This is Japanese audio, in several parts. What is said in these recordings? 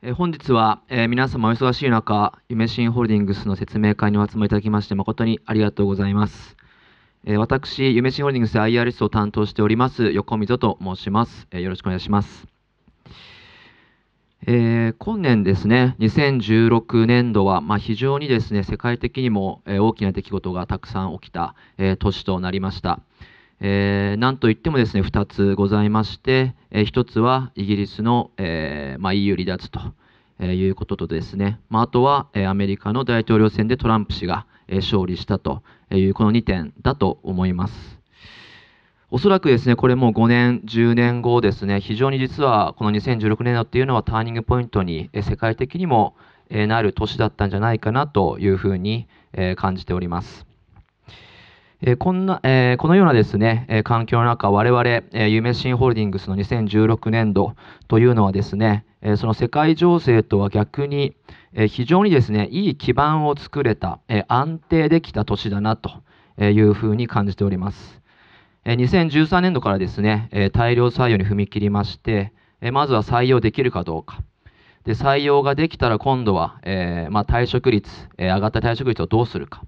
え本日は、えー、皆様お忙しい中、夢新ホールディングスの説明会にお集まりいただきまして誠にありがとうございます。えー、私、夢新ホールディングスで IRS を担当しております、横溝と申します。えー、よろしくお願いします。え今年ですね、2016年度は、まあ、非常にですね、世界的にも、え大きな出来事がたくさん起きた、え年となりました。えー、なんといってもですね、2つございまして、えー、1つはイギリスの、えーまあ、EU 離脱と、えー、いうこととですね、まあ、あとは、えー、アメリカの大統領選でトランプ氏が、えー、勝利したというこの2点だと思います。おそらくですね、これもう5年、10年後ですね、非常に実はこの2016年度っていうのはターニングポイントに、えー、世界的にも、えー、なる年だったんじゃないかなというふうに、えー、感じております。えこんな、えこのようなですね、え環境の中、我々、え夢新ホールディングスの2016年度というのはですね、えその世界情勢とは逆に、え非常にですね、いい基盤を作れた、え安定できた年だなというふうに感じております。え2013年度からですね、え大量採用に踏み切りまして、えまずは採用できるかどうか。で採用ができたら今度は、えまあ、退職率、え上がった退職率をどうするか。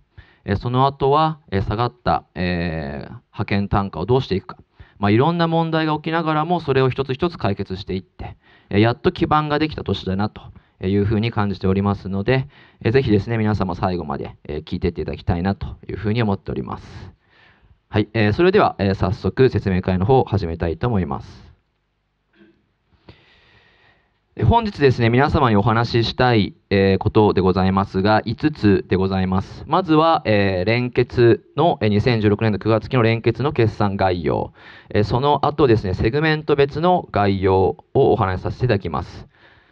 えその後は、え下がった、えー、派遣単価をどうしていくか、まあ、いろんな問題が起きながらもそれを一つ一つ解決していって、えやっと基盤ができた年だなというふうに感じておりますので、えぜひですね皆様最後まで、え聞いていっていただきたいなというふうに思っております。はい、えそれでは、え早速説明会の方を始めたいと思います。本日ですね、皆様にお話ししたい、えー、ことでございますが、5つでございます。まずは、えー、連結の、えー、2016年の9月期の連結の決算概要、えー、その後ですね、セグメント別の概要をお話しさせていただきます。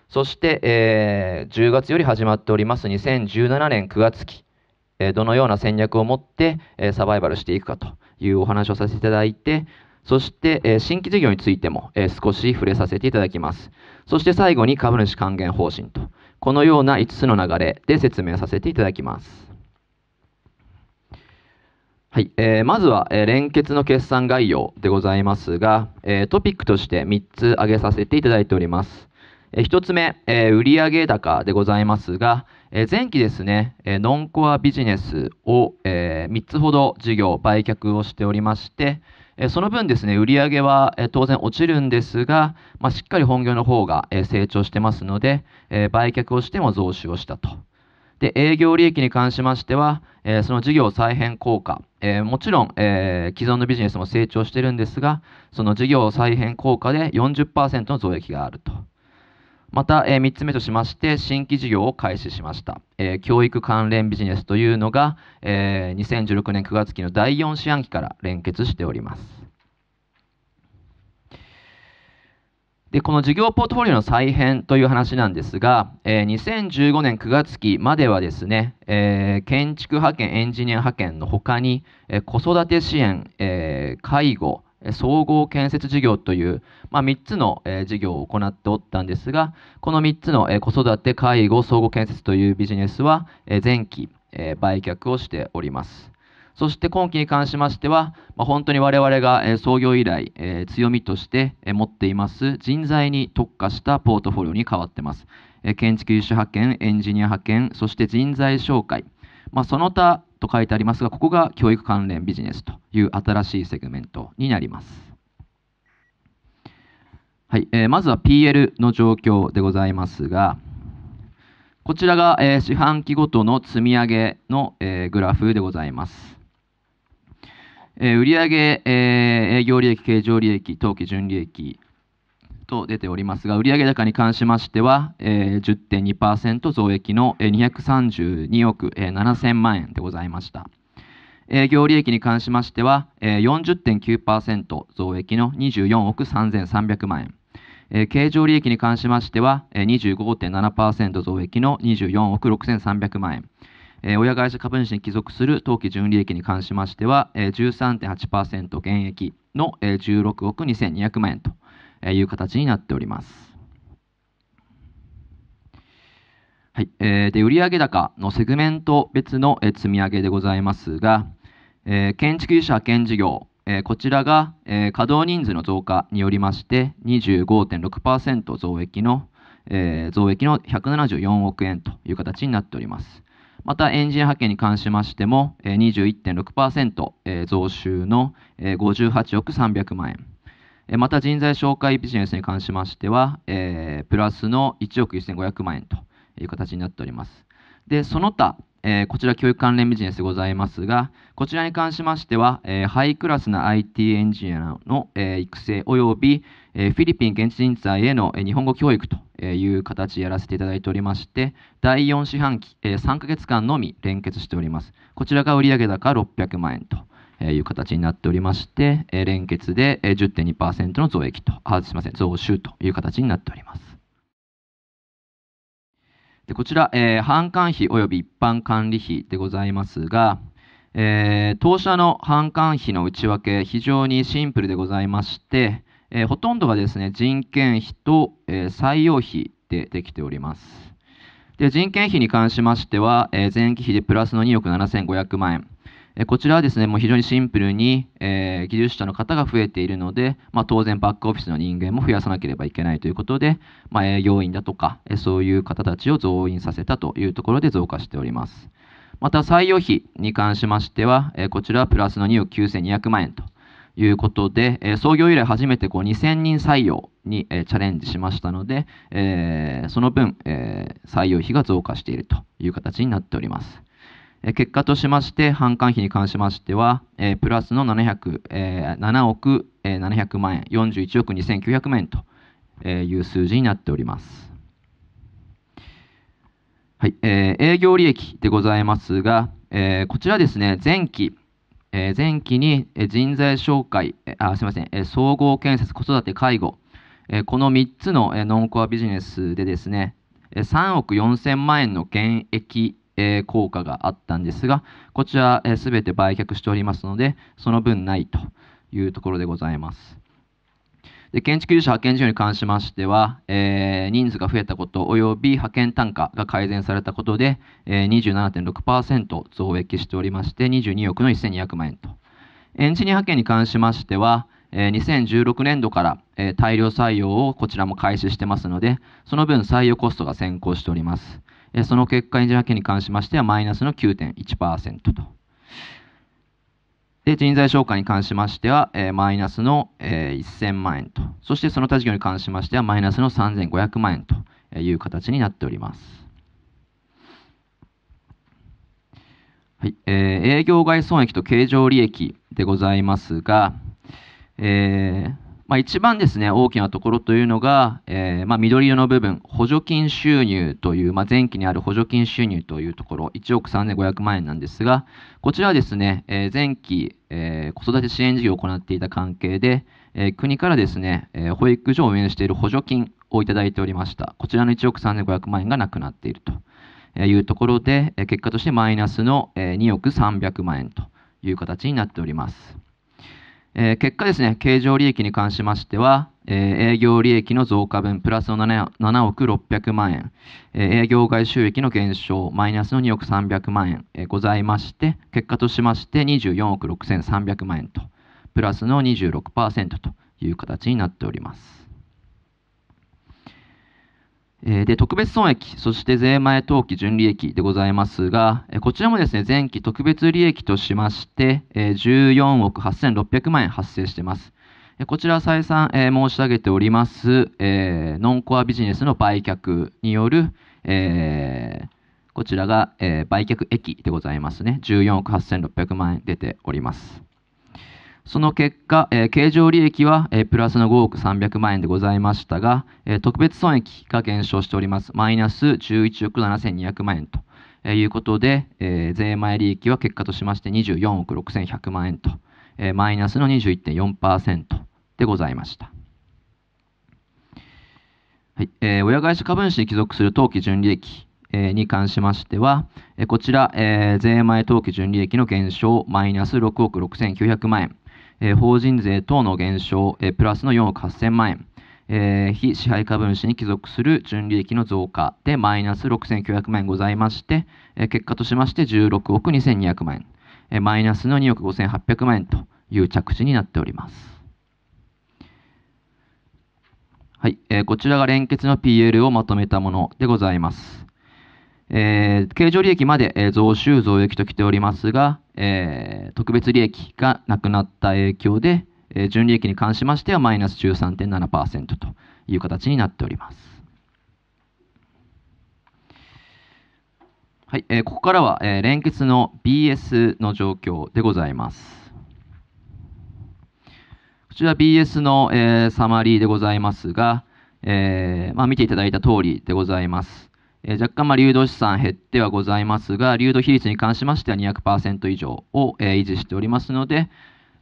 そして、えー、10月より始まっております2017年9月期、えー、どのような戦略を持って、えー、サバイバルしていくかというお話をさせていただいて、そして、えー、新規事業についても、えー、少し触れさせていただきます。そして最後に株主還元方針と、このような5つの流れで説明させていただきます。はいえー、まずは、えー、連結の決算概要でございますが、えー、トピックとして3つ挙げさせていただいております。えー、1つ目、えー、売上高でございますが、えー、前期ですね、えー、ノンコアビジネスを、えー、3つほど事業売却をしておりまして、えその分ですね、売上は、え当然落ちるんですが、まあ、しっかり本業の方が、え成長してますので、え売却をしても増資をしたと。で、営業利益に関しましては、えその事業再編効果、えもちろん、え既存のビジネスも成長してるんですが、その事業再編効果で40%の増益があると。また、え3つ目としまして、新規事業を開始しました。え教育関連ビジネスというのが、え2016年9月期の第4四半期から連結しております。で、この事業ポートフォリオの再編という話なんですが、えー、2015年9月期まではですね、えー、建築派遣、エンジニア派遣のほかに、えー、子育て支援、えー、介護、総合建設事業という、まあ、3つの事業を行っておったんですが、この3つの子育て、介護、総合建設というビジネスは前期売却をしております。そして今期に関しましては、まあ、本当に我々が創業以来強みとして持っています人材に特化したポートフォリオに変わってます。建築輸出派遣、エンジニア派遣、そして人材紹介。まあ、その他と書いてありますが、ここが教育関連ビジネスという新しいセグメントになります。はいえー、まずは PL の状況でございますが、こちらが、えー、四半期ごとの積み上げの、えー、グラフでございます。えー、売上、えー、営業利益、経常利益、当期純利益、と出ておりますが、売上高に関しましては、えー、10.2%増益の232億7000万円でございました。営業利益に関しましては、40.9%増益の24億3300万円。経常利益に関しましては、25.7%増益の24億6300万円。親会社株主に帰属する当期純利益に関しましては、13.8%減益の16億2200万円と。えいう形になっております。はいえー、で売上高のセグメント別の、え積み上げでございますが、えー、建築者派遣事業、えー、こちらが、え稼働人数の増加によりまして25.6%増益の、え増益の174億円という形になっております。またエンジン派遣に関しましても21.6%増収の58億300万円。また人材紹介ビジネスに関しましては、えー、プラスの1億1500万円という形になっております。で、その他、えー、こちら教育関連ビジネスでございますが、こちらに関しましては、えー、ハイクラスな IT エンジニアの、えー、育成及び、えフィリピン現地人材への、え日本語教育という形でやらせていただいておりまして、第4四半期、え3ヶ月間のみ連結しております。こちらが売上高600万円とえいう形になっておりまして、え連結で10.2%の増益と、あ、すみません、増収という形になっております。でこちら、えー、販管費及び一般管理費でございますが、えー、当社の販管費の内訳、非常にシンプルでございまして、えー、ほとんどがですね、人件費と、え採用費でできております。で人件費に関しましては、え前期比でプラスの2億7500万円、こちらはですね、もう非常にシンプルに、えー、技術者の方が増えているので、まあ、当然バックオフィスの人間も増やさなければいけないということで、まあ、営業員だとか、そういう方たちを増員させたというところで増加しております。また採用費に関しましては、えー、こちらはプラスの2億9200万円ということで、えー、創業以来初めてこう2000人採用に、えー、チャレンジしましたので、えー、その分、え採用費が増加しているという形になっております。結果としまして、販管費に関しましては、えプラスの700、え7億、え700万円、41億2900万円という数字になっております。はいえー、営業利益でございますが、えー、こちらですね、前期、えー、前期に人材紹介、あすみません、え総合建設、子育て、介護、えこの3つの、えノンコアビジネスでですね、3億4000万円の減益え効果があったんですが、こちら、えー、全て売却しておりますので、その分ないというところでございます。で建築業者派遣事業に関しましては、えー、人数が増えたこと及び派遣単価が改善されたことで、えー、27.6%増益しておりまして22億の1200万円とエンジニア派遣に関しましては、えー、2016年度から、えー、大量採用をこちらも開始してますのでその分採用コストが先行しておりますえその結果、エンジニア派遣に関しましてはマイナスの9.1%と。で、人材紹介に関しましては、えマイナスの、え1000万円と。そしてその他事業に関しましてはマイナスの3500万円という形になっております。はいえー、営業外損益と経常利益でございますが、えー、まあ、一番ですね、大きなところというのが、えー、まあ、緑色の部分、補助金収入という、まあ、前期にある補助金収入というところ、1億3500万円なんですが、こちらはですね、えー、前期、えー、子育て支援事業を行っていた関係で、え国からですね、え保育所を運営している補助金をいただいておりました。こちらの1億3500万円がなくなっているというところで、結果としてマイナスの2億300万円という形になっております。えー、結果ですね、経常利益に関しましては、えー、営業利益の増加分プラスの 7, 7億600万円、えー、営業外収益の減少マイナスの2億300万円、えー、ございまして、結果としまして24億6300万円と、プラスの26%という形になっております。えで、特別損益、そして税前当期純利益でございますが、えこちらもですね、前期特別利益としまして、え14億8600万円発生しています。こちら再三、え申し上げております、えノンコアビジネスの売却による、えこちらが、え売却益でございますね。14億8600万円出ております。その結果、えー、経常利益は、えー、プラスの5億300万円でございましたが、えー、特別損益が減少しております。マイナス11億7200万円と、えいうことで、え税前利益は結果としまして24億6100万円と、えマイナスの21.4%でございました。はいえ親会社株主に帰属する当期純利益、えに関しましては、えこちら、え税前当期純利益の減少マイナス6億6900万円。えー、法人税等の減少、えー、プラスの4億8000万円、えー、非支配株主に帰属する純利益の増加でマイナス6900万円ございまして、えー、結果としまして16億2200万円、えー、マイナスの2億5800万円という着地になっております。はい、えー、こちらが連結の PL をまとめたものでございます。えー、経常利益まで、え増収増益と来ておりますが、えー、特別利益がなくなった影響で、えー、純利益に関しましてはマイナス13.7%という形になっております。はい、えー、ここからは、えー、連結の BS の状況でございます。こちら BS の、えー、サマリーでございますが、えーまあ、見ていただいた通りでございます。え若干ま流動資産減ってはございますが、流動比率に関しましては200%以上を、え維持しておりますので、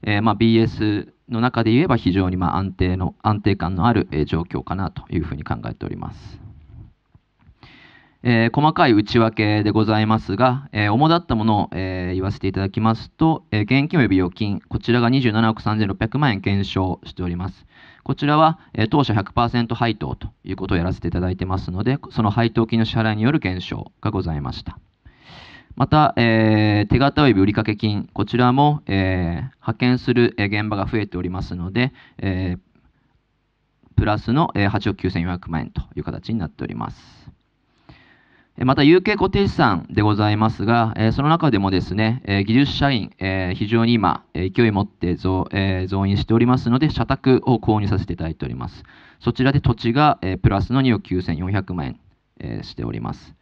えま BS の中で言えば非常にま安定の安定感のある、え状況かなというふうに考えております。えー、細かい内訳でございますが、えー、主だったものを、えー、言わせていただきますと、え現金及び預金、こちらが27億3600万円減少しております。こちらは、え当社100%配当ということをやらせていただいてますので、その配当金の支払いによる減少がございました。また、えー、手形及び売掛金、こちらも、えー、派遣する現場が増えておりますので、えー、プラスの8億9400万円という形になっております。また、有形固定資産でございますが、その中でもですね、技術社員、非常に今、勢い持って増,、増員しておりますので、社宅を購入させていただいております。そちらで土地が、プラスの2億9400万円、しております。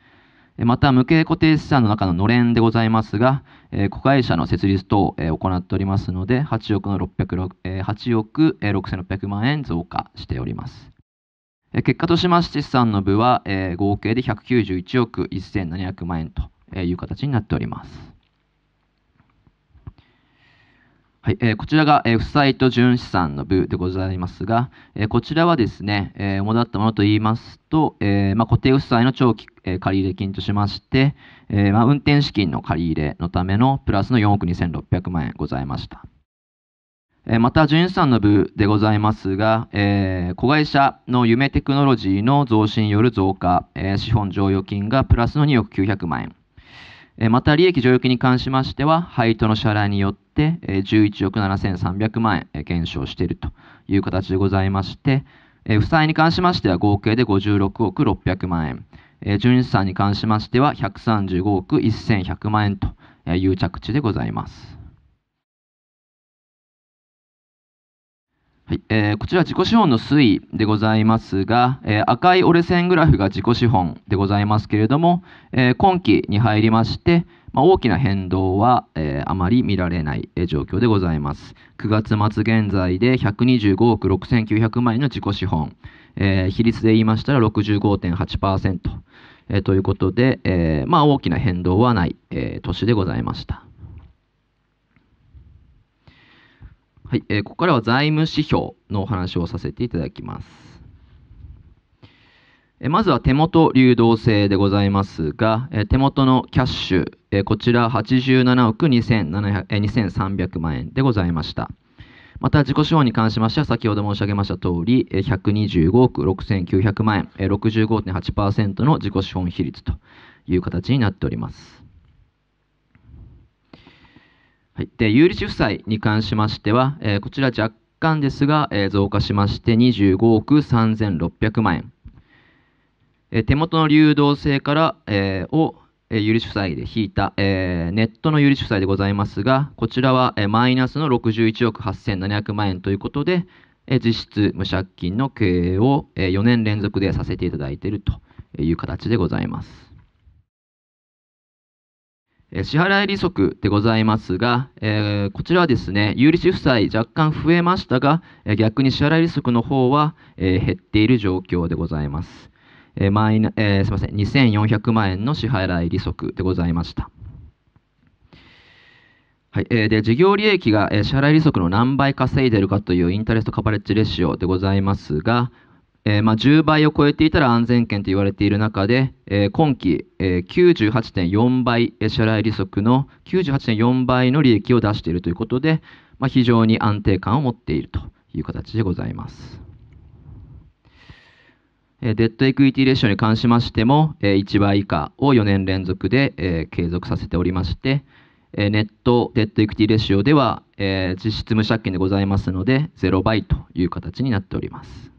また、無形固定資産の中ののれんでございますが、子会社の設立等を、行っておりますので、8億の8億6600万円増加しております。結果としまして資産の部は、えー、合計で191億1700万円という形になっております。はいえー、こちらが、えー、負債と純資産の部でございますが、えー、こちらはですね、えー、主だったものといいますと、えーまあ、固定負債の長期、えー、借入金としまして、えーまあ、運転資金の借り入れのためのプラスの4億2600万円ございました。また、純資産の部でございますが、えー、子会社の夢テクノロジーの増進による増加、えー、資本剰余金がプラスの2億900万円。えー、また、利益剰余金に関しましては、配当の支払いによって、え11億7300万円減少しているという形でございまして、え負債に関しましては合計で56億600万円。え純資産に関しましては135億1100万円という着地でございます。はいえー、こちら自己資本の推移でございますが、えー、赤い折れ線グラフが自己資本でございますけれども、えー、今期に入りまして、まあ、大きな変動は、えー、あまり見られない、え状況でございます。9月末現在で125億6900万円の自己資本、えー、比率で言いましたら65.8%、えー、ということで、えーまあ、大きな変動はない、えー、年でございました。はい、えー、ここからは財務指標のお話をさせていただきます。えー、まずは手元流動性でございますが、えー、手元のキャッシュ、えー、こちら87億2え3 0 0万円でございました。また自己資本に関しましては先ほど申し上げました通り125億6900万円65.8%の自己資本比率という形になっておりますはい、で有利子負債に関しましては、えー、こちら若干ですが、えー、増加しまして25億3600万円、えー、手元の流動性から、えー、を、えー、有利子負債で引いた、えー、ネットの有利子負債でございますがこちらは、えー、マイナスの61億8700万円ということで、えー、実質無借金の経営を、えー、4年連続でさせていただいているという形でございます支払利息でございますが、えー、こちらはですね、有利子負債若干増えましたが、逆に支払利息の方は、えー、減っている状況でございます。えー、マイナえー、すみません、2400万円の支払利息でございました。はい、えー、で、事業利益が、えー、支払利息の何倍稼いでるかというインタレストカバレッジレシオでございますが、えー、まあ、10倍を超えていたら安全圏と言われている中で、えー、今期、えー、98.4倍、支払い利息の98.4倍の利益を出しているということで、まあ、非常に安定感を持っているという形でございます。えー、デッドエクイティレーションに関しましても、え1倍以下を4年連続で、え継続させておりまして、ネットデッドエクイティレシオでは、え実質無借金でございますので、0倍という形になっております。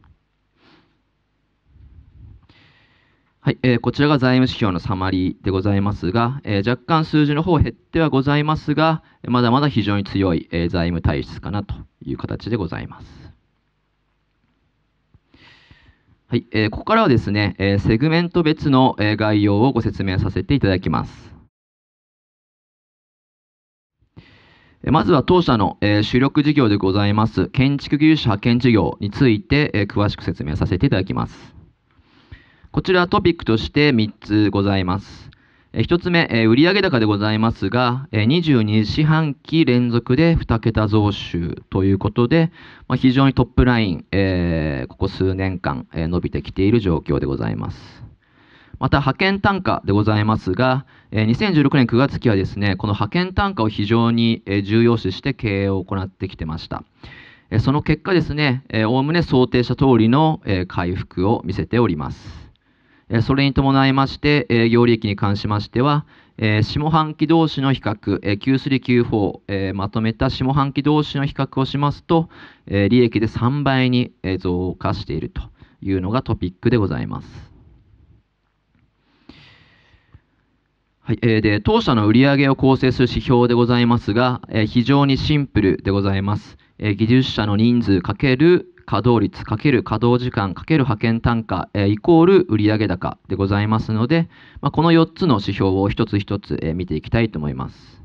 はい、えー、こちらが財務指標のサマリーでございますが、えー、若干数字の方減ってはございますが、まだまだ非常に強い、えー、財務体質かなという形でございます。はい、えー、ここからはですね、えー、セグメント別の、えー、概要をご説明させていただきます。まずは当社の、え主力事業でございます建築技術者派遣事業について、え詳しく説明させていただきます。こちらトピックとして3つございます。1つ目、売上高でございますが、22四半期連続で2桁増収ということで、ま非常にトップライン、えここ数年間、え伸びてきている状況でございます。また派遣単価でございますが、2016年9月期はですね、この派遣単価を非常に重要視して経営を行ってきてました。その結果ですね、おおむね想定した通りの回復を見せております。それに伴いまして、業利益に関しましては、下半期同士の比較、Q3、Q4 まとめた下半期同士の比較をしますと、利益で3倍に増加しているというのがトピックでございます。はい、えで、当社の売上を構成する指標でございますが、え非常にシンプルでございます。え技術者の人数かける稼働率×稼働時間×派遣単価、イコール売上高でございますので、まあ、この4つの指標を一つ一つ、え見ていきたいと思います。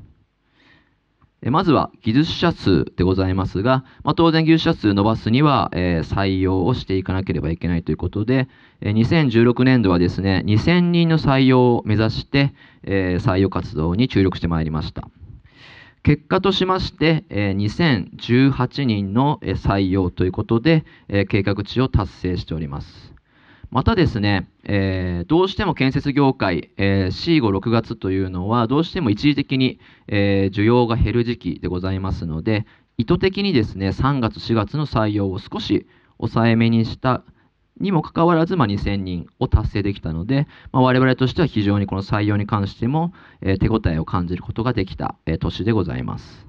まずは技術者数でございますが、まあ、当然技術者数伸ばすには、え採用をしていかなければいけないということで、えー、2016年度はですね、2000人の採用を目指して、え採用活動に注力してまいりました。結果としまして、えー、2018人の採用ということで、えー、計画値を達成しております。またですね、えー、どうしても建設業界、えー、4、5、6月というのは、どうしても一時的に、えー、需要が減る時期でございますので、意図的にですね、3月、4月の採用を少し抑えめにした、にもかかわらず、まあ、2000人を達成できたので、まあ、我々としては非常にこの採用に関しても、えー、手応えを感じることができた、えー、年でございます。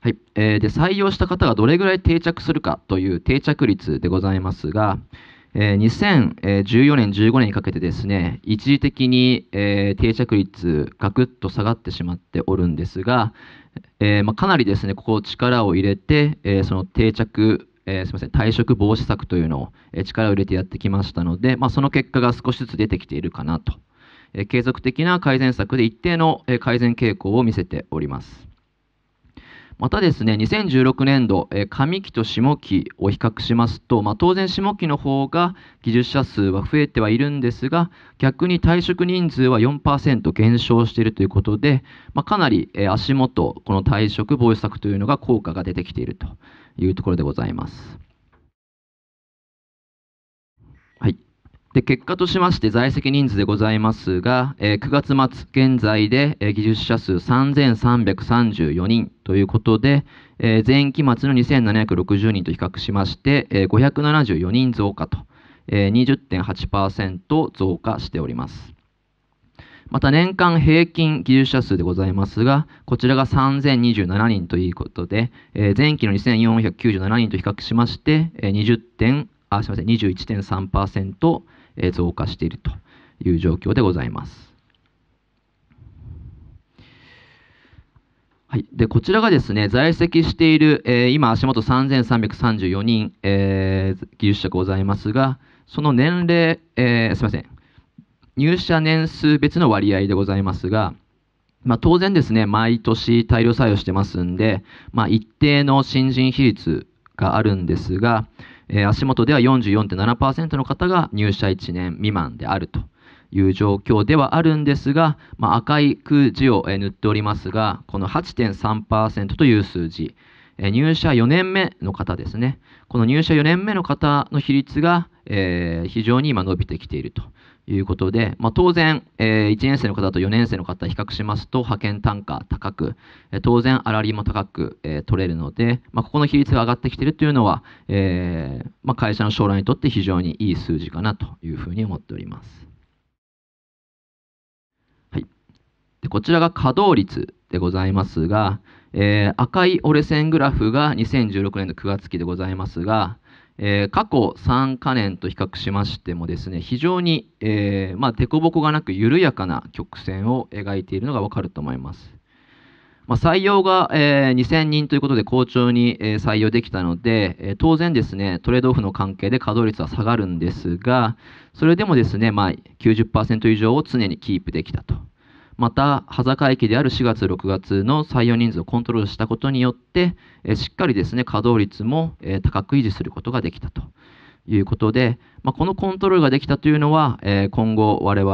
はいえー、で採用した方がどれぐらい定着するかという定着率でございますが、えー、2014年、15年にかけてですね、一時的に、えー、定着率がくっと下がってしまっておるんですが、えーまあ、かなりですね、ここ力を入れて、えー、その定着えー、すみません、退職防止策というのを、力を入れてやってきましたので、まあ、その結果が少しずつ出てきているかなと。え継続的な改善策で一定の改善傾向を見せております。またですね、2016年度、上期と下期を比較しますと、まあ、当然下期の方が技術者数は増えてはいるんですが、逆に退職人数は4%減少しているということで、まあ、かなり足元、この退職防止策というのが効果が出てきているというところでございます。はい。で、結果としまして在籍人数でございますが、え9月末現在で、え技術者数3334人ということで、え前期末の2760人と比較しまして、え574人増加と、えー、20.8%増加しております。また年間平均技術者数でございますが、こちらが3027人ということで、えー、前期の2497人と比較しまして、えー、2点、あ、すみません、21.3%、え増加しているという状況でございます。はい、でこちらがですね在籍している、えー、今、足元3334人、えー、技術者ございますが、その年齢、えー、すみません、入社年数別の割合でございますが、まあ、当然ですね、毎年大量採用してますんで、まあ、一定の新人比率があるんですが、えー、足元では44.7%の方が入社1年未満であるという状況ではあるんですが、まあ、赤い空じを塗っておりますが、この8.3%という数字、えー、入社4年目の方ですね、この入社4年目の方の比率が、えー、非常に今伸びてきていると。いうことで、まあ、当然、えー、1年生の方と4年生の方比較しますと派遣単価高く、えー、当然粗利も高く、えー、取れるので、まあ、ここの比率が上がってきているというのは、えー、まあ、会社の将来にとって非常にいい数字かなというふうに思っております。はい、でこちらが稼働率でございますが、えー、赤い折れ線グラフが2016年の9月期でございますが、えー、過去3カ年と比較しましてもですね非常に、えーまあ、凸凹がなく緩やかな曲線を描いているのがわかると思います。まあ、採用が、えー、2000人ということで好調に、えー、採用できたので、えー、当然ですね、トレードオフの関係で稼働率は下がるんですが、それでもですね、まあ90、90%以上を常にキープできたと。また、羽坂駅である4月、6月の採用人数をコントロールしたことによって、えしっかりですね、稼働率も、え高く維持することができたということで、まあ、このコントロールができたというのは、え今後、われ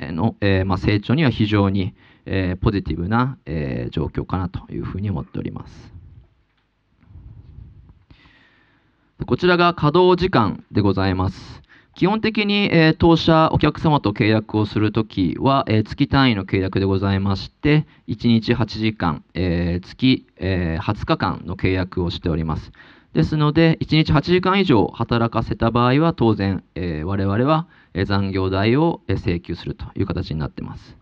の、えまあ、成長には非常に、えポジティブな、え状況かなというふうに思っております。こちらが稼働時間でございます。基本的に、えー、当社お客様と契約をするときは、えー、月単位の契約でございまして、1日8時間、えー、月、え20日間の契約をしております。ですので、1日8時間以上働かせた場合は、当然、え我々は残業代を請求するという形になっています。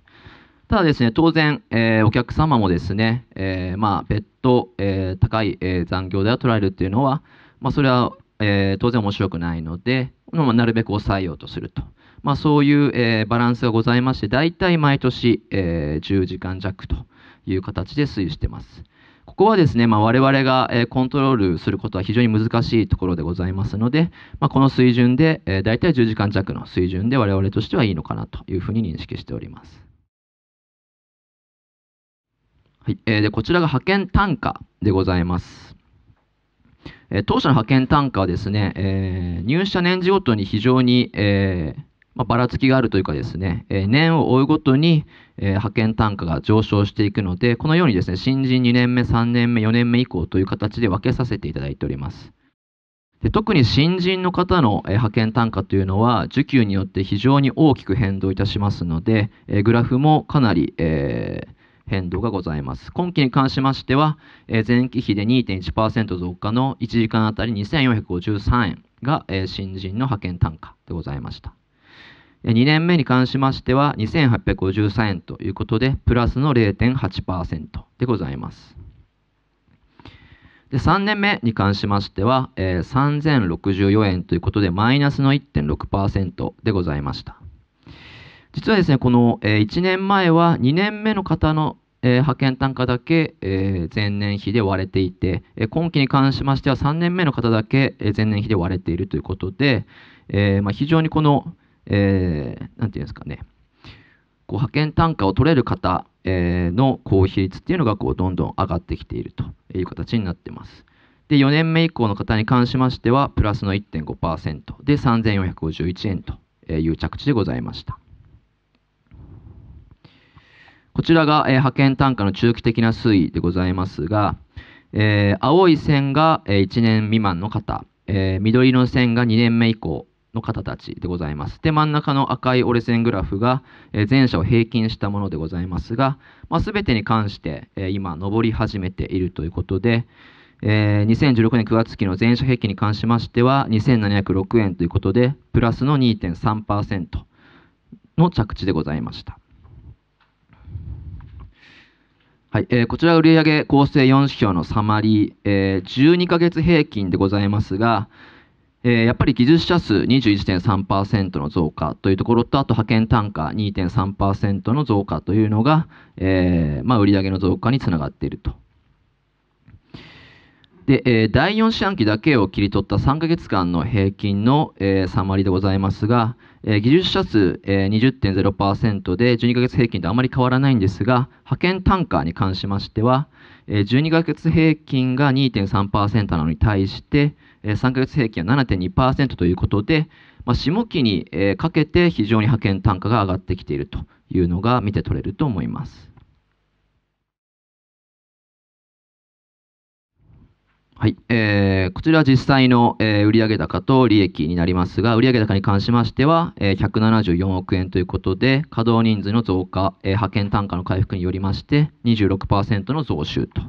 ただですね、当然、えお客様もですね、えまあ、別途、え高い、え残業代を取られるっていうのは、まあ、それは、え当然面白くないので、のなるべく抑えようとすると。まあ、そういう、えー、バランスがございまして、大体毎年、えー、10時間弱という形で推移しています。ここはですね、まあ、我々が、えー、コントロールすることは非常に難しいところでございますので、まあ、この水準で、えー、大体10時間弱の水準で我々としてはいいのかなというふうに認識しております。はいえー、でこちらが派遣単価でございます。え当社の派遣単価はですね、えー、入社年次ごとに非常に、えー、まあ、ばらつきがあるというかですね、えー、年を追うごとに、え派遣単価が上昇していくので、このようにですね、新人2年目、3年目、4年目以降という形で分けさせていただいております。で特に新人の方の派遣単価というのは、受給によって非常に大きく変動いたしますので、えグラフもかなり、えー変動がございます。今期に関しましては、え前期比で2.1%増加の1時間あたり2453円が、え新人の派遣単価でございました。2年目に関しましては2853円ということで、プラスの0.8%でございます。で3年目に関しましては、えー、3064円ということで、マイナスの1.6%でございました。実はですね、この、え1年前は2年目の方の、え派遣単価だけ、え前年比で割れていて、え今期に関しましては3年目の方だけ、え前年比で割れているということで、えま非常にこの、えんていうんですかね、派遣単価を取れる方、えの高比率っていうのがこうどんどん上がってきているという形になってます。で、4年目以降の方に関しましては、プラスの1.5%で3451円という着地でございました。こちらが、えー、派遣単価の中期的な推移でございますが、えー、青い線が、えー、1年未満の方、えー、緑の線が2年目以降の方たちでございます。で、真ん中の赤い折れ線グラフが、え前者を平均したものでございますが、まあ、全てに関して、え今、上り始めているということで、え2016年9月期の全社平均に関しましては、2706円ということで、プラスの2.3%の着地でございました。はいえー、こちら売上構成4指標のサマリー、えー、12ヶ月平均でございますが、えー、やっぱり技術者数21.3%の増加というところと、あと派遣単価2.3%の増加というのが、えーまあ、売上の増加につながっていると。で、えー、第4四半期だけを切り取った3ヶ月間の平均の、えー、サマリーでございますが、え技術者数、え20.0%で12ヶ月平均とあまり変わらないんですが、派遣単価に関しましては、え12ヶ月平均が2.3%なのに対して、え3ヶ月平均は7.2%ということで、まあ、下期に、えかけて非常に派遣単価が上がってきているというのが見て取れると思います。はい。えー、こちら実際の、えー、売上高と利益になりますが、売上高に関しましては、えー、174億円ということで、稼働人数の増加、えー、派遣単価の回復によりまして、26%の増収と。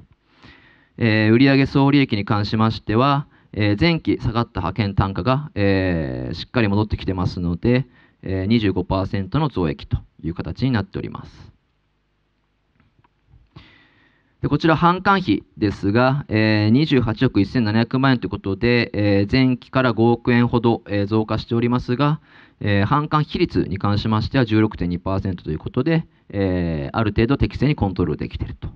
えー、売上総利益に関しましては、えー、前期下がった派遣単価が、えー、しっかり戻ってきてますので、えー、25%の増益という形になっております。でこちら、販管費ですが、えー、28億1700万円ということで、えー、前期から5億円ほど、えー、増加しておりますが、えー、販管比率に関しましては16.2%ということで、えー、ある程度適正にコントロールできていると。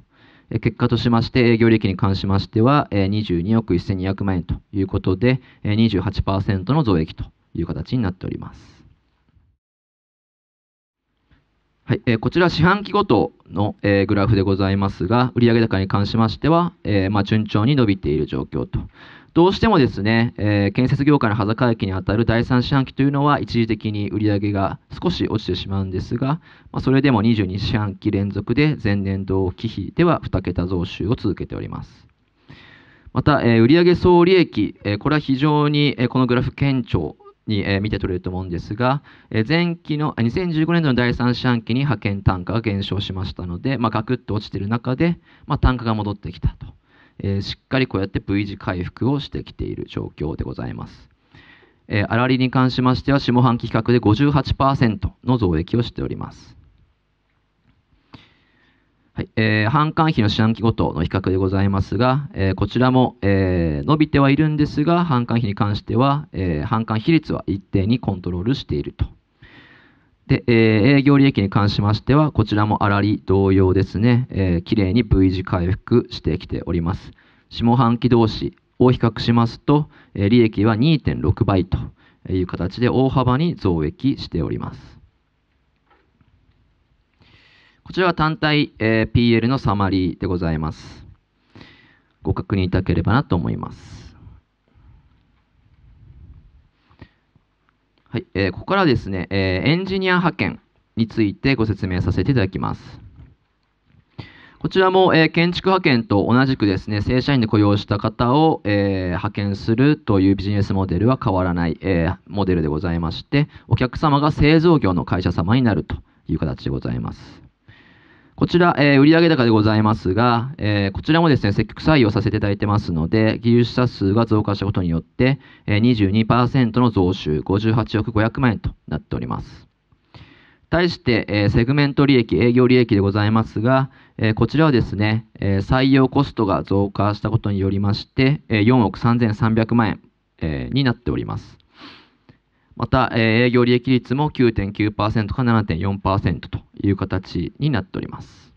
結果としまして、営業利益に関しましては、22億1200万円ということで、28%の増益という形になっております。はいえー、こちら四半期ごとの、えー、グラフでございますが、売上高に関しましては、えー、まあ、順調に伸びている状況と。どうしてもですね、え建設業界の端境期に当たる第3四半期というのは一時的に売上が少し落ちてしまうんですが、まあ、それでも22四半期連続で前年同期比では2桁増収を続けております。また、え売上総利益、えこれは非常に、えこのグラフ顕著に、え見て取れると思うんですが、え前期の2015年度の第3四半期に派遣単価が減少しましたので、まあ、ガクッと落ちている中で、まあ、単価が戻ってきたと、えしっかりこうやって V 字回復をしてきている状況でございます。えー、粗利に関しましては下半期比較で58%の増益をしております。はい、えー、販管費の四半期ごとの比較でございますが、えー、こちらも、えー、伸びてはいるんですが、販管費に関しては、えー、販管比率は一定にコントロールしていると。で、えー、営業利益に関しましては、こちらもあらり同様ですね、えー、きれいに V 字回復してきております。下半期同士を比較しますと、えー、利益は2.6倍という形で大幅に増益しております。こちらは単体、えー、PL のサマリーでございます。ご確認いただければなと思います。はい、えー、ここからですね、えー、エンジニア派遣についてご説明させていただきます。こちらも、えー、建築派遣と同じくですね、正社員で雇用した方を、えー、派遣するというビジネスモデルは変わらない、えー、モデルでございまして、お客様が製造業の会社様になるという形でございます。こちら、えー、売上高でございますが、えー、こちらもですね、積極採用させていただいてますので、技術者数が増加したことによって、えー、22%の増収、58億500万円となっております。対して、えセグメント利益、営業利益でございますが、えこちらはですね、え採用コストが増加したことによりまして、え4億3300万円、えになっております。また、え営業利益率も9.9%か7.4%という形になっております。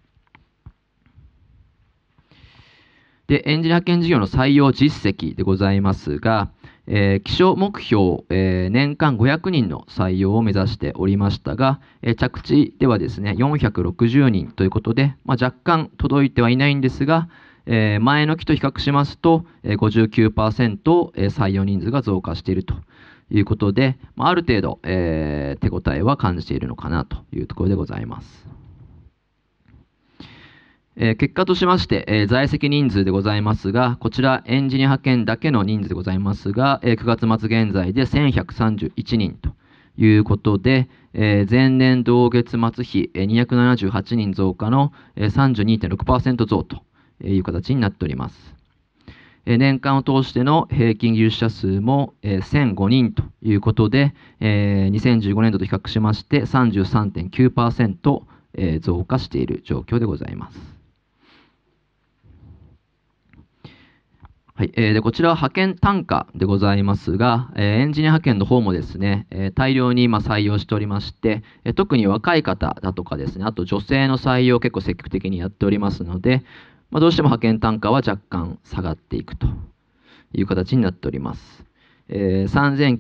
で、エンジニア派遣事業の採用実績でございますが、えー、気象目標、えー、年間500人の採用を目指しておりましたが、えー、着地ではですね、460人ということで、まあ、若干届いてはいないんですが、えー、前の期と比較しますと、えー、59%、えー、採用人数が増加しているということで、ある程度、えー、手応えは感じているのかなというところでございます。えー、結果としまして、えー、在籍人数でございますが、こちらエンジニア派遣だけの人数でございますが、えー、9月末現在で1131人ということで、え前年同月末比、え278人増加の、えー、32.6%増という形になっております。年間を通しての平均入術者数も1005人ということで、2015年度と比較しまして33.9%増加している状況でございます。はいでこちらは派遣単価でございますが、エンジニア派遣の方もですね、大量に今採用しておりまして、特に若い方だとかですね、あと女性の採用を結構積極的にやっておりますので、まあ、どうしても派遣単価は若干下がっていくという形になっております。えー、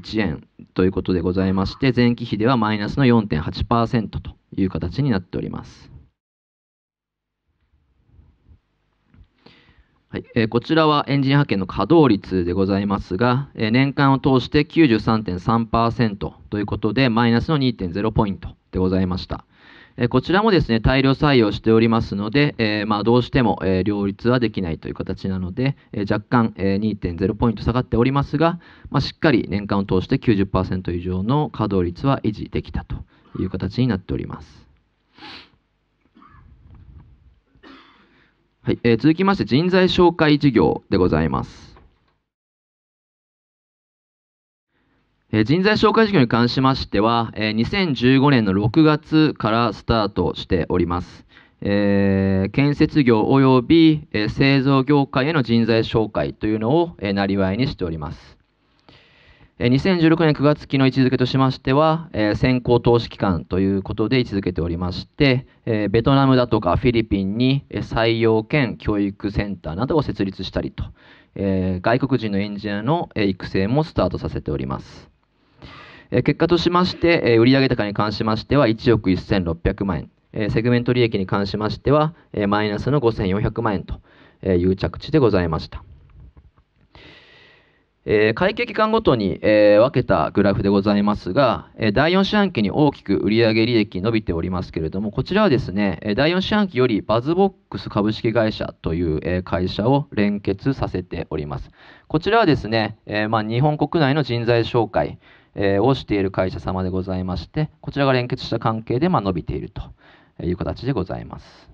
3091円ということでございまして、前期比ではマイナスの4.8%という形になっております。はいえー、こちらはエンジン派遣の稼働率でございますが、えー、年間を通して93.3%ということで、マイナスの2.0ポイントでございました。えこちらもですね、大量採用しておりますので、えまあ、どうしても、え両立はできないという形なので、え若干、え2.0ポイント下がっておりますが、まあ、しっかり年間を通して90%以上の稼働率は維持できたという形になっております。はいえー、続きまして人材紹介事業でございます。人材紹介事業に関しましては、2015年の6月からスタートしております。建設業及び、製造業界への人材紹介というのを、なりわいにしております。2016年9月期の位置づけとしましては、先行投資機関ということで位置づけておりまして、ベトナムだとかフィリピンに採用兼教育センターなどを設立したりと、外国人のエンジニアの育成もスタートさせております。え結果としまして、え売上高に関しましては1億1600万円、えセグメント利益に関しましては、えマイナスの5400万円という着地でございました。え会計期間ごとに、え分けたグラフでございますが、え第4四半期に大きく売上利益伸びておりますけれども、こちらはですね、第4四半期よりバズボックス株式会社という、え会社を連結させております。こちらはですね、えまあ、日本国内の人材紹介、えをしている会社様でございまして、こちらが連結した関係で、まあ、伸びているという形でございます。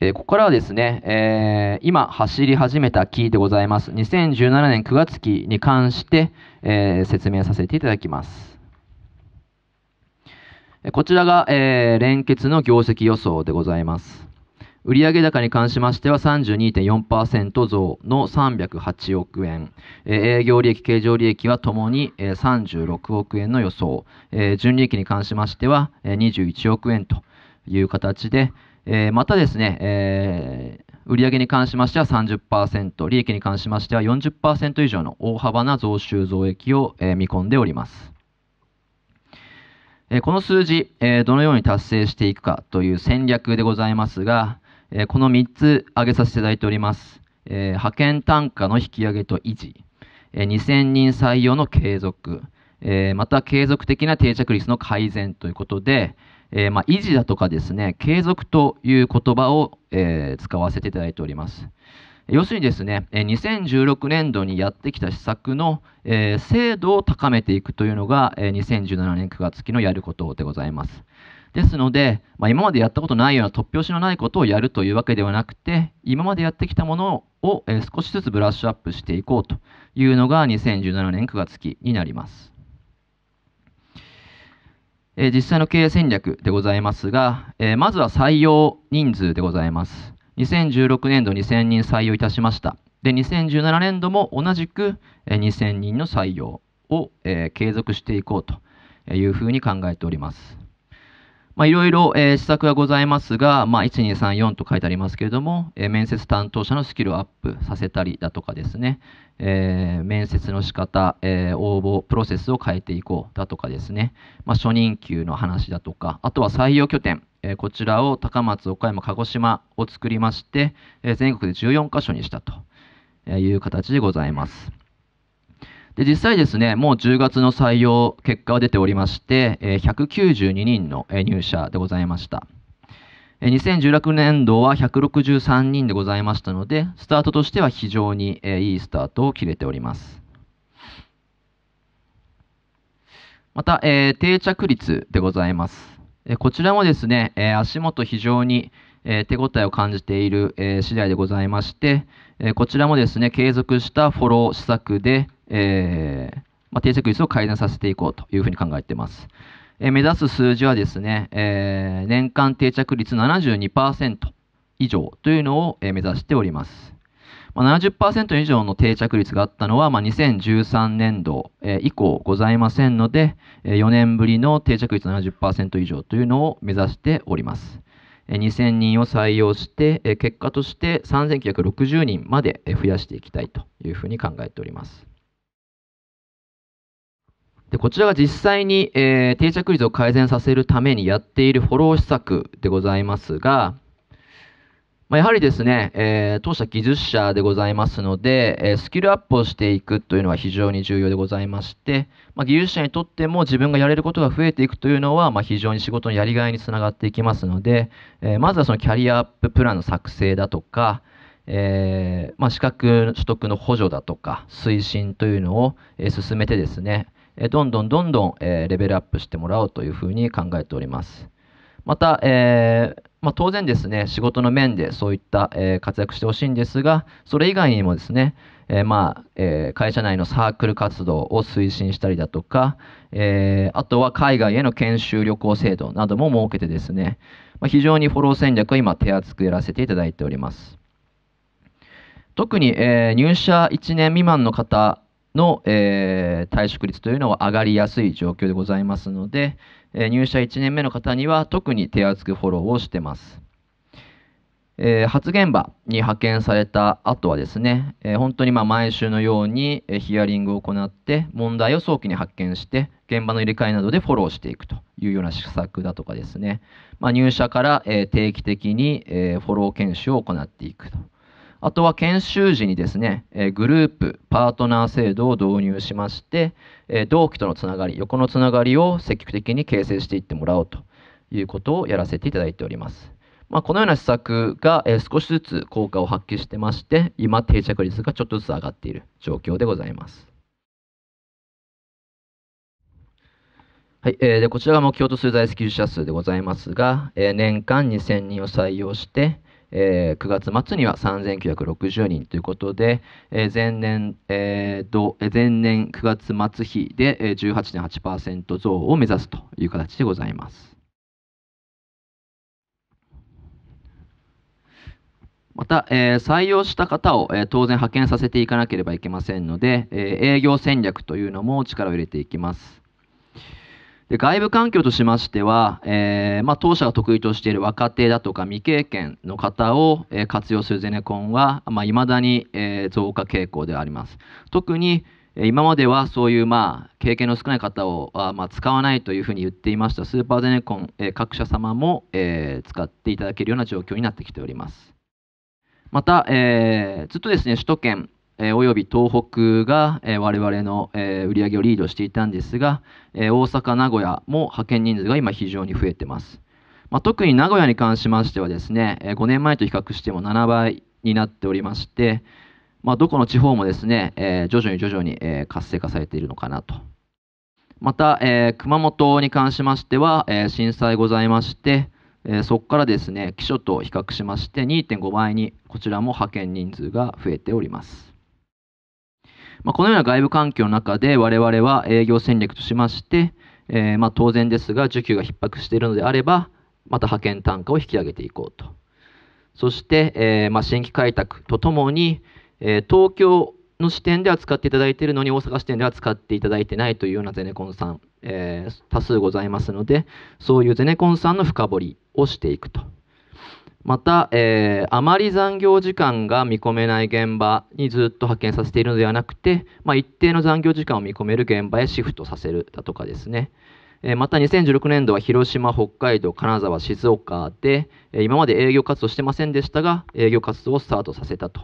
えここからはですね、えー、今走り始めたキーでございます。2017年9月期に関して、えー、説明させていただきます。こちらが、えー、連結の業績予想でございます。売上高に関しましては32.4%増の308億円、営業利益、経常利益はともに36億円の予想、純利益に関しましては21億円という形で、またですね、えー、売上に関しましては30%、利益に関しましては40%以上の大幅な増収増益を見込んでおります。この数字、どのように達成していくかという戦略でございますが、えー、この3つ挙げさせていただいております。えー、派遣単価の引き上げと維持、えー、2000人採用の継続、えー、また継続的な定着率の改善ということで、えーまあ、維持だとかですね、継続という言葉を、えー、使わせていただいております。要するにですね、2016年度にやってきた施策の、えー、精度を高めていくというのが、2017年9月期のやることでございます。ですので、まあ、今までやったことないような突拍子のないことをやるというわけではなくて、今までやってきたものを、え少しずつブラッシュアップしていこうというのが2017年9月期になります。え実際の経営戦略でございますが、えまずは採用人数でございます。2016年度2000人採用いたしました。で、2017年度も同じく2000人の採用を、え継続していこうというふうに考えております。まあ、いろいろ、えー、施策がございますが、まあ、1234と書いてありますけれども、えー、面接担当者のスキルをアップさせたりだとかですね、えー、面接の仕方、え応募プロセスを変えていこうだとかですね、まあ、初任給の話だとか、あとは採用拠点、えこちらを高松、岡山、鹿児島を作りまして、え全国で14カ所にしたという形でございます。で、実際ですね、もう10月の採用結果は出ておりまして、え192人の入社でございました。2016年度は163人でございましたので、スタートとしては非常にいいスタートを切れております。また、えー、定着率でございます。えこちらもですね、え足元非常に、え手応えを感じている、え次第でございまして、えこちらもですね、継続したフォロー施策で、えー、まあ、定着率を改善させていこうというふうに考えています。えー、目指す数字はですね、えー、年間定着率72%以上というのを、目指しております。まあ、70%以上の定着率があったのは、まあ、2013年度、以降ございませんので、4年ぶりの定着率70%以上というのを目指しております。2000人を採用して、結果として3960人まで増やしていきたいというふうに考えております。で、こちらが実際に、えー、定着率を改善させるためにやっているフォロー施策でございますが、まあ、やはりですね、えー、当社技術者でございますので、えー、スキルアップをしていくというのは非常に重要でございまして、まあ、技術者にとっても自分がやれることが増えていくというのは、まあ、非常に仕事のやりがいにつながっていきますので、えー、まずはそのキャリアアッププランの作成だとか、えーまあ、資格取得の補助だとか推進というのを、えー、進めてですね、えどんどんどんどん、えレベルアップしてもらおうというふうに考えております。また、えー、まあ、当然ですね、仕事の面でそういった、え活躍してほしいんですが、それ以外にもですね、えー、まあ、えー、会社内のサークル活動を推進したりだとか、えあとは海外への研修旅行制度なども設けてですね、まあ、非常にフォロー戦略を今手厚くやらせていただいております。特に、え入社1年未満の方の、えー、退職率というのは上がりやすい状況でございますので、えー、入社1年目の方には特に手厚くフォローをしてます。えー、発言場に派遣された後はですね、えー、本当にま毎週のようにヒアリングを行って問題を早期に発見して現場の入れ替えなどでフォローしていくというような施策だとかですね、まあ、入社から、え定期的に、えフォロー研修を行っていくと。あとは研修時にですね、えグループ、パートナー制度を導入しまして、え同期とのつながり、横のつながりを積極的に形成していってもらおうということをやらせていただいております。まあ、このような施策が、え少しずつ効果を発揮してまして、今定着率がちょっとずつ上がっている状況でございます。はいえー、でこちらが目標とする在籍技術者数でございますが、え年間2000人を採用して、えー、9月末には3960人ということで、えー、前年、えーと、前年9月末比で18.8%増を目指すという形でございます。また、えー、採用した方を、えー、当然派遣させていかなければいけませんので、えー、営業戦略というのも力を入れていきます。で外部環境としましては、えー、まあ、当社が得意としている若手だとか未経験の方を、えー、活用するゼネコンは、まあ、未だに、えー、増加傾向であります。特に、え今まではそういう、まあ、経験の少ない方をあ、まあ、使わないというふうに言っていましたスーパーゼネコン、え各社様も、え使っていただけるような状況になってきております。また、えー、ずっとですね、首都圏、えー、および東北が、えー、我々の、えー、売り上げをリードしていたんですが、え大阪、名古屋も派遣人数が今非常に増えてます。まあ、特に名古屋に関しましてはですね、え5年前と比較しても7倍になっておりまして、まあ、どこの地方もですね、え徐々に徐々に、え活性化されているのかなと。また、え熊本に関しましては、え震災ございまして、えそこからですね、基礎と比較しまして2.5倍にこちらも派遣人数が増えております。まあ、このような外部環境の中で我々は営業戦略としまして、えー、まあ当然ですが需給が逼迫しているのであればまた派遣単価を引き上げていこうとそして、えー、まあ新規開拓とともに、えー、東京の視点で扱っていただいているのに大阪視点では使っていただいてないというようなゼネコンさん、えー、多数ございますのでそういうゼネコンさんの深掘りをしていくと。また、えー、あまり残業時間が見込めない現場にずっと派遣させているのではなくて、まあ、一定の残業時間を見込める現場へシフトさせるだとかですね、えー、また2016年度は広島、北海道、金沢、静岡で、えー、今まで営業活動してませんでしたが営業活動をスタートさせたと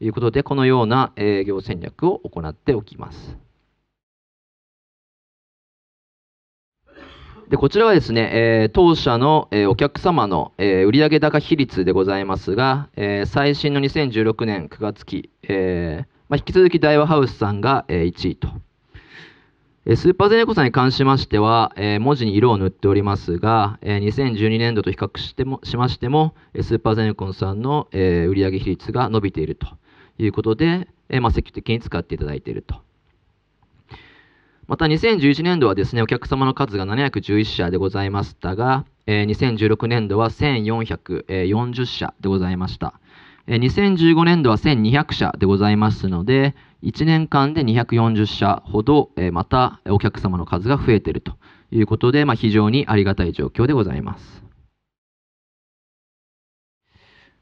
いうことでこのような営業戦略を行っておきます。で、こちらはですね、えー、当社の、えー、お客様の、えー、売上高比率でございますが、えー、最新の2016年9月期、えーまあ、引き続き大和ハウスさんが、えー、1位と。スーパーゼネコさんに関しましては、えー、文字に色を塗っておりますが、えー、2012年度と比較してもしましても、スーパーゼネコンさんの、えー、売上比率が伸びているということで、えーまあ、積極的に使っていただいていると。また2011年度はですね、お客様の数が711社でございましたが、え2016年度は1440社でございました。え2015年度は1200社でございますので、1年間で240社ほど、えまたお客様の数が増えているということで、まあ、非常にありがたい状況でございます。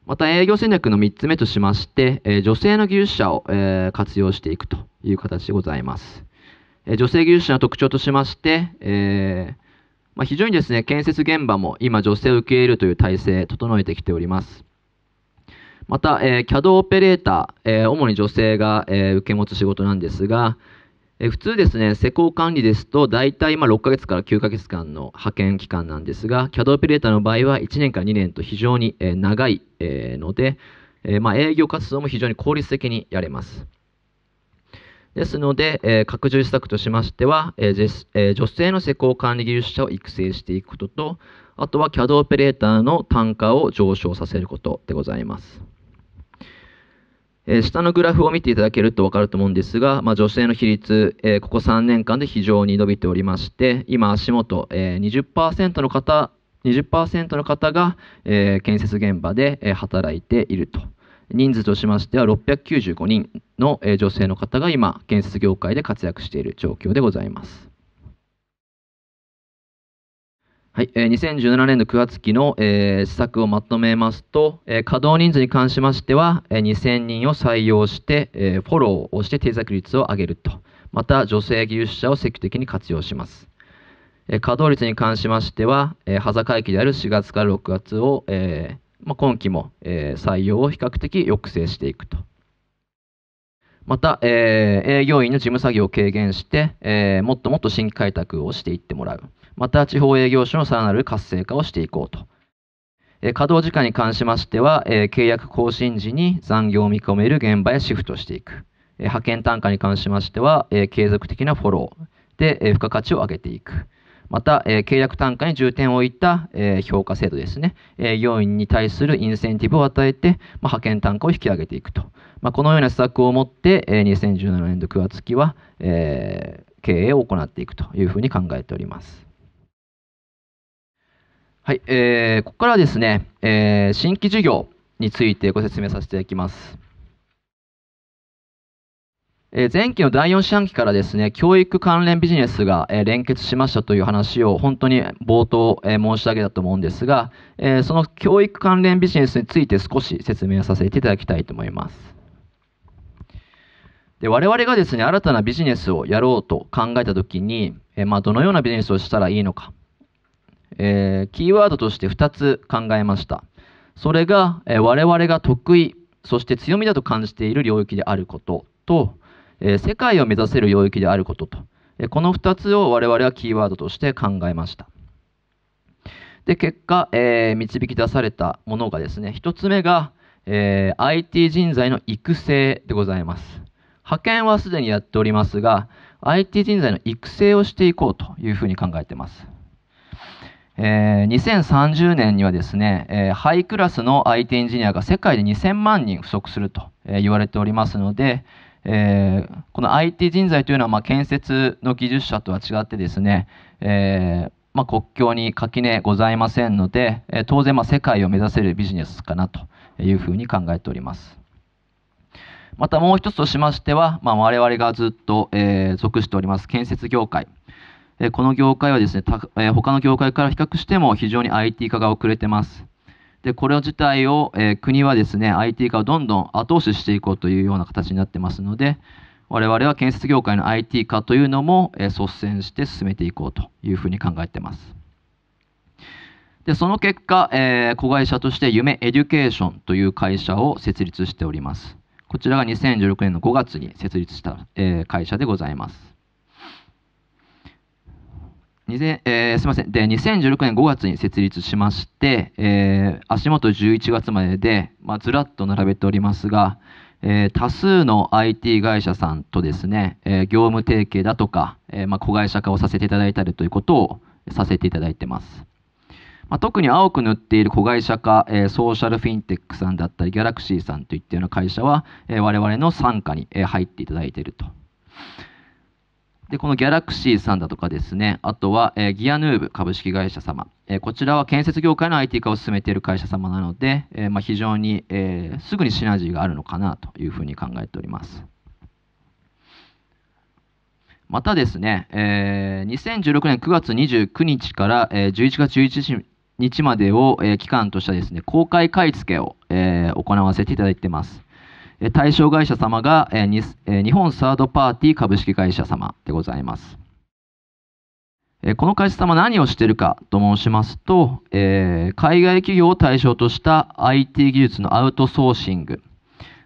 また営業戦略の3つ目としまして、え女性の技術者を、え活用していくという形でございます。女性技術者の特徴としまして、えー、まあ、非常にですね、建設現場も今女性を受け入れるという体制、整えてきております。また、えー、CAD オペレーター、えー、主に女性が、えー、受け持つ仕事なんですが、え普通ですね、施工管理ですと、大体ま6ヶ月から9ヶ月間の派遣期間なんですが、CAD オペレーターの場合は1年から2年と非常に、え長い、えので、えまあ、営業活動も非常に効率的にやれます。ですので、えー、拡充施策としましては、えーえー、女性の施工管理技術者を育成していくことと、あとは CAD オペレーターの単価を上昇させることでございます。え下のグラフを見ていただけると分かると思うんですが、まあ、女性の比率、えここ3年間で非常に伸びておりまして、今足元、え20%の方、20%の方が、え建設現場で働いていると。人数としましては695人の女性の方が今、建設業界で活躍している状況でございます。はい、2017年の9月期の施策をまとめますと、稼働人数に関しましては、2000人を採用して、フォローをして定着率を上げると。また、女性技術者を積極的に活用します。稼働率に関しましては、端回帰である4月から6月を、えまあ、今期も、えー、採用を比較的抑制していくと。また、えー、営業員の事務作業を軽減して、えー、もっともっと新開拓をしていってもらう。また、地方営業所のさらなる活性化をしていこうと。えー、稼働時間に関しましては、えー、契約更新時に残業を見込める現場へシフトしていく。えー、派遣単価に関しましては、えー、継続的なフォローで、えー、付加価値を上げていく。また、えー、契約単価に重点を置いた、えー、評価制度ですね、えー、要員に対するインセンティブを与えて、まあ、派遣単価を引き上げていくと、まあ、このような施策をもって、えー、2017年度9月期は、えー、経営を行っていくというふうに考えております。はい、えー、ここからはですね、えー、新規事業についてご説明させていただきます。え前期の第4四半期からですね、教育関連ビジネスが、え連結しましたという話を本当に冒頭、え申し上げたと思うんですが、えその教育関連ビジネスについて少し説明させていただきたいと思います。で我々がですね、新たなビジネスをやろうと考えたときに、えまあ、どのようなビジネスをしたらいいのか、えー、キーワードとして2つ考えました。それが、え我々が得意、そして強みだと感じている領域であることと、え世界を目指せる領域であることと、えこの2つを我々はキーワードとして考えました。で、結果、えー、導き出されたものがですね、1つ目が、えー、IT 人材の育成でございます。派遣はすでにやっておりますが、IT 人材の育成をしていこうというふうに考えています。えー、2030年にはですね、えー、ハイクラスの IT エンジニアが世界で2000万人不足すると、えー、言われておりますので、えー、この IT 人材というのは、まあ、建設の技術者とは違ってですね、えー、まあ、国境に垣根ございませんので、えー、当然、まあ、世界を目指せるビジネスかなというふうに考えております。またもう一つとしましては、まあ、我々がずっと、えー、属しております建設業界。えー、この業界はですね、えー、他の業界から比較しても非常に IT 化が遅れてます。で、これ自体を、えー、国はですね、IT 化をどんどん後押ししていこうというような形になってますので、我々は建設業界の IT 化というのも、えー、率先して進めていこうというふうに考えてます。で、その結果、えー、子会社として夢エデュケーションという会社を設立しております。こちらが2016年の5月に設立した、えー、会社でございます。えー、すみません。で、2016年5月に設立しまして、えー、足元11月までで、まあ、ずらっと並べておりますが、えー、多数の IT 会社さんとですね、え業務提携だとか、えまあ、子会社化をさせていただいたりということをさせていただいてます。まあ、特に青く塗っている子会社化、えソーシャルフィンテックさんだったり、ギャラクシーさんといったような会社は、え我々の傘下に、え入っていただいていると。で、このギャラクシーさんだとかですね、あとは、えー、ギアヌーブ株式会社様、えー、こちらは建設業界の IT 化を進めている会社様なので、えー、まあ、非常に、えすぐにシナジーがあるのかなというふうに考えております。またですね、え2016年9月29日から、え11月11日までを、え期間としたですね、公開買い付けを、え行わせていただいています。対象会社様が、え日本サードパーティー株式会社様でございます。えこの会社様何をしているかと申しますと、え海外企業を対象とした IT 技術のアウトソーシング、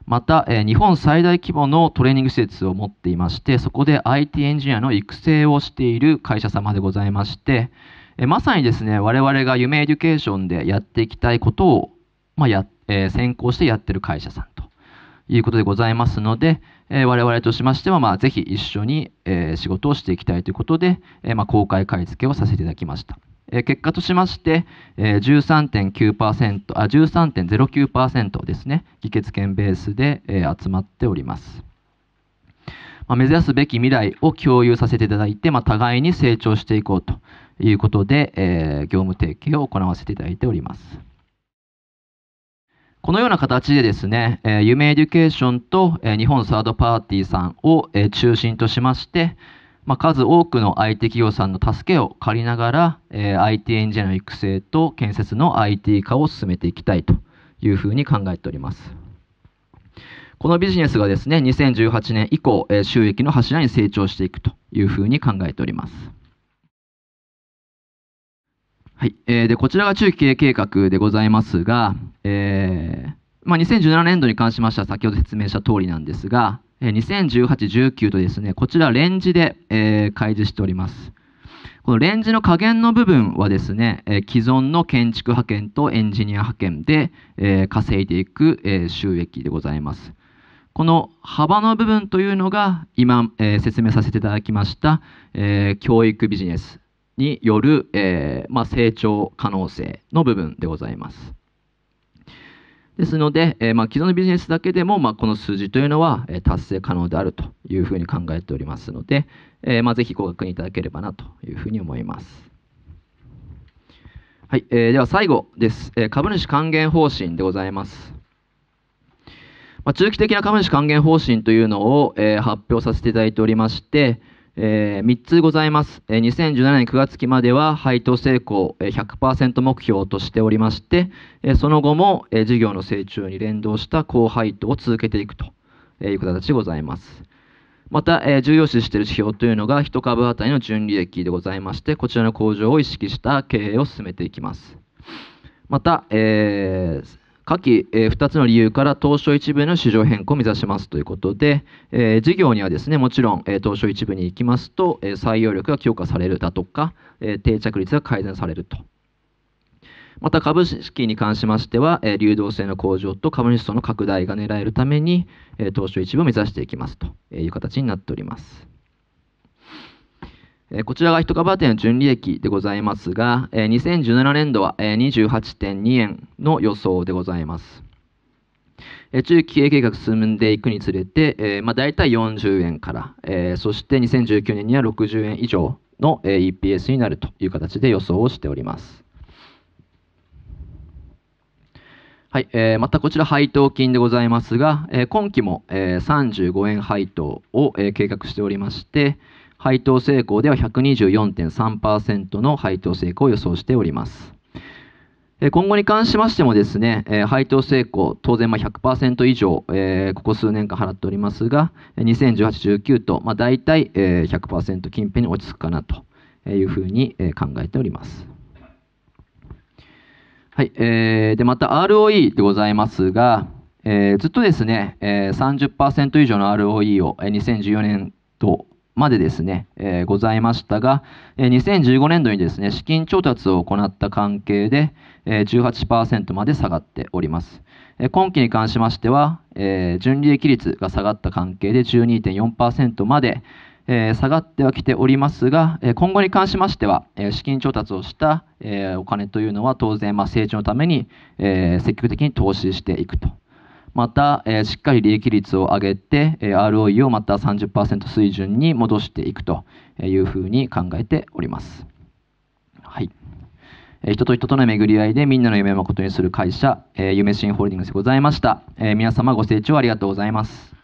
また、え日本最大規模のトレーニング施設を持っていまして、そこで IT エンジニアの育成をしている会社様でございまして、えまさにですね、我々が夢エデュケーションでやっていきたいことを、まあ、や、え先行してやってる会社さんいうことでございますので、えー、我々としましては、まあ、ぜひ一緒に、えー、仕事をしていきたいということで、えー、まあ、公開買い付けをさせていただきました。えー、結果としまして、えー、13.9%、あ、13.09%ですね、議決権ベースで、えー、集まっております。まあ、目指すべき未来を共有させていただいて、まあ、互いに成長していこうということで、えー、業務提携を行わせていただいております。このような形でですね、えー、夢エデュケーションと、えー、日本サードパーティーさんを、えー、中心としまして、まあ、数多くの IT 企業さんの助けを借りながら、えー、IT エンジニアの育成と建設の IT 化を進めていきたいというふうに考えております。このビジネスがですね、2018年以降、え収益の柱に成長していくというふうに考えております。はい。えー、で、こちらが中期経営計画でございますが、えー、まあ、2017年度に関しましては先ほど説明した通りなんですが、えー、2018、19とですね、こちらレンジで、えー、開示しております。このレンジの加減の部分はですね、え既存の建築派遣とエンジニア派遣で、え稼いでいく、え収益でございます。この幅の部分というのが今、え説明させていただきました、え教育ビジネス、による、えー、まあ、成長可能性の部分でございます。ですので、えー、まあ、既存のビジネスだけでも、まあ、この数字というのは、え達成可能であるというふうに考えておりますので、えー、まあ、ぜひご確認いただければなというふうに思います。はい、えー、では最後です、え株主還元方針でございます。ま中期的な株主還元方針というのを、え発表させていただいておりまして、えー、3つございます。えー、2017年9月期までは配当成功100%目標としておりまして、えその後も、え事業の成長に連動した高配当を続けていくという形でございます。また、え重要視している指標というのが1株当たりの純利益でございまして、こちらの向上を意識した経営を進めていきます。また、えー下記、えー、2つの理由から東証一部の市場変更を目指しますということで、えー、事業にはですね、もちろん、えー、東証一部に行きますと、え採用力が強化されるだとか、え定着率が改善されると。また株式に関しましては、え流動性の向上と株主層の拡大が狙えるために、え東証一部を目指していきますという形になっております。こちらが1株当たりの純利益でございますが、2017年度は28.2円の予想でございます。中期経営計画進んでいくにつれて、まあ、大体40円から、えそして2019年には60円以上の EPS になるという形で予想をしております。はい、えー、またこちら配当金でございますが、えー、今期も、えー、35円配当を、えー、計画しておりまして、配当成功では124.3%の配当成功を予想しております。今後に関しましてもですね、配当成功、当然ま100%以上、ここ数年間払っておりますが、2018、19と、まあ、大体100%近辺に落ち着くかなというふうに考えております。はい、えで、また ROE でございますが、えずっとですね、えー、30%以上の ROE を2014年とまでですね、えー、ございましたが、えー、2015年度にですね、資金調達を行った関係で、えー、18%まで下がっております。えー、今期に関しましては、えー、純利益率が下がった関係で12.4%まで、えー、下がってはきておりますが、えー、今後に関しましては、えー、資金調達をした、えー、お金というのは当然、まあ、成長のために、えー、積極的に投資していくとまた、えー、しっかり利益率を上げて、えー、ROE をまた30%水準に戻していくというふうに考えております。はい。えー、人と人との巡り合いでみんなの夢をことにする会社、えー、夢新ホールディングスでございました。えー、皆様ご清聴ありがとうございます。